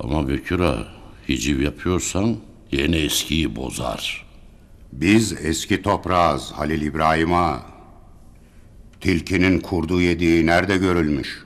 Ama Bekir Bekir'a hiciv yapıyorsan yeni eskiyi bozar. Biz eski toprağız Halil İbrahim'a. Tilkinin kurdu yediği nerede görülmüş?